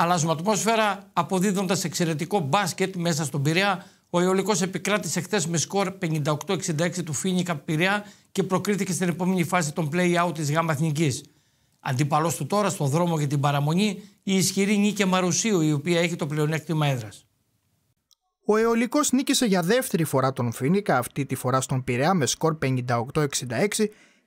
Αλλάζουμε ατμόσφαιρα αποδίδοντας εξαιρετικό μπάσκετ μέσα στον Πειραιά. Ο Ιωλικό επικράτησε χθε με σκορ 58-66 του Φίνικα Πειραιά και προκρίθηκε στην επόμενη φάση των play-out της ΓΑΜΑ Εθνικής. Αντίπαλός του τώρα στον δρόμο για την παραμονή η ισχυρή Νίκη Μαρουσίου, η οποία έχει το πλεονέκτημα έδρας. Ο Αιωλικός νίκησε για δεύτερη φορά τον Φίνικα, αυτή τη φορά στον Πειραιά με σκορ 58-66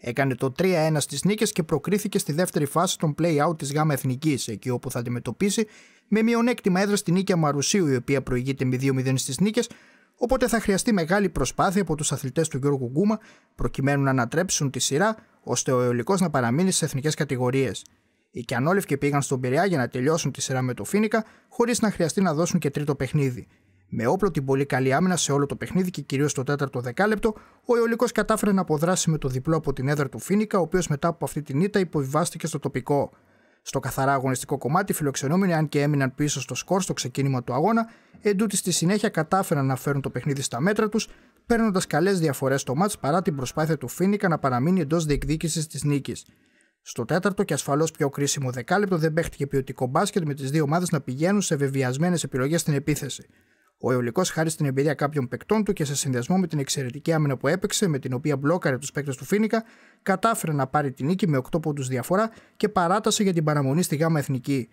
Έκανε το 3-1 στις νίκες και προκρίθηκε στη δεύτερη φάση των play-out της ΓΑΜΑ Εθνικής, εκεί όπου θα αντιμετωπίσει με μειονέκτημα έδρα στη νίκη Αμαρουσίου, η οποία προηγείται με 2-0 στις νίκες, οπότε θα χρειαστεί μεγάλη προσπάθεια από τους αθλητές του Γιώργου Γκούμα προκειμένου να ανατρέψουν τη σειρά, ώστε ο αιωλικός να παραμείνει στις εθνικές κατηγορίες. Οι Κιανόλευκοι πήγαν στον Πειραιά για να τελειώσουν τη σειρά με το Φίνικα, χωρίς να χρειαστεί να δώσουν και τρίτο παιχνίδι. Με όπλο την πολύ καλή άμυνα σε όλο το παιχνίδι και κυρίως στο 4ο δεκάλεπτο, ο Ιωλικός Αιωλικό καταφερε να αποδράσει με το διπλό από την έδρα του Φίνικα, ο οποίος μετά από αυτή την ήττα υποβιβάστηκε στο τοπικό. Στο καθαρά αγωνιστικό κομμάτι, φιλοξενούμενοι, αν και έμειναν πίσω στο σκορ στο ξεκίνημα του αγώνα, εντούτοι στη συνέχεια κατάφεραν να φέρουν το παιχνίδι στα μέτρα τους, παίρνοντας καλές διαφορές στο μάτ παρά την προσπάθεια του Φίνικα να παραμείνει εντός διεκδίκησης της νίκης. Στο τέταρτο και ασφαλώς πιο κρίσιμο δεκάλεπτο δεν παίχτηκε ποιοτικό μπάσκετ με τις δύο ομάδες να πηγαίνουν σε βεβαιασμένε επιλογές στην επίθεση. Ο Αιωλικό, χάρη στην εμπειρία κάποιων παικτών του και σε συνδυασμό με την εξαιρετική άμυνα που έπαιξε, με την οποία μπλόκαρε τους παίκτες του Φίνικα, κατάφερε να πάρει την νίκη με 8 πόντους διαφορά και παράτασε για την παραμονή στη ΓΑΜΑ Εθνική.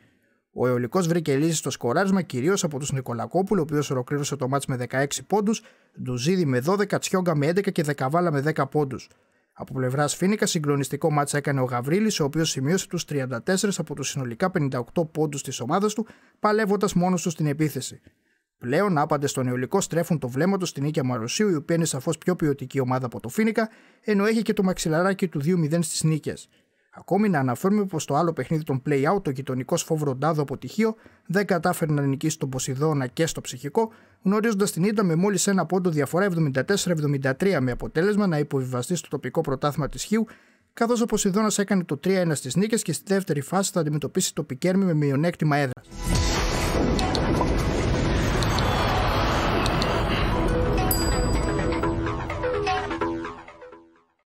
Ο Αιωλικό βρήκε λύσεις στο σκοράρισμα κυρίως από τους Νικολακόπουλου, ο οποίος ολοκλήρωσε το μάτ με 16 πόντους, Ντουζίδη με 12, Τσιόγκα με 11 και Δεκαβάλα με 10 πόντους. Από πλευράς Φίνικα, συγκλονιστικό μάτσα έκανε ο Γαβρίλης, ο οποίος σημείωσε τους 34 από τους συνολικά 58 πόντους της ομάδας του, παλεύοντας μόνος του στην επίθεση. Πλέον, άπαντε στον Αιωλικό στρέφουν το βλέμμα τους στην νίκη Μαρουσίου η οποία είναι σαφώς πιο ποιοτική ομάδα από το Φίνικα, ενώ έχει και το μαξιλαράκι του 2-0 στις νίκες. Ακόμη να αναφέρουμε πως το άλλο παιχνίδι των play-out, το γειτονικό σφόβρο Ντάδο από τυχείο, δεν κατάφερε να νικήσει τον Ποσειδώνα και στο ψυχικό, γνωρίζοντας την ήττα με μόλις ένα πόντο διαφορά 74-73, με αποτέλεσμα να υποβιβαστεί στο τοπικό πρωτάθλημα της Χίου, καθώς ο Ποσειδώνας έκανε το 3-1 στις νίκες και στη δεύτερη φάση θα αντιμετωπίσει το Πικέρμι με μειονέκτημα έδρα.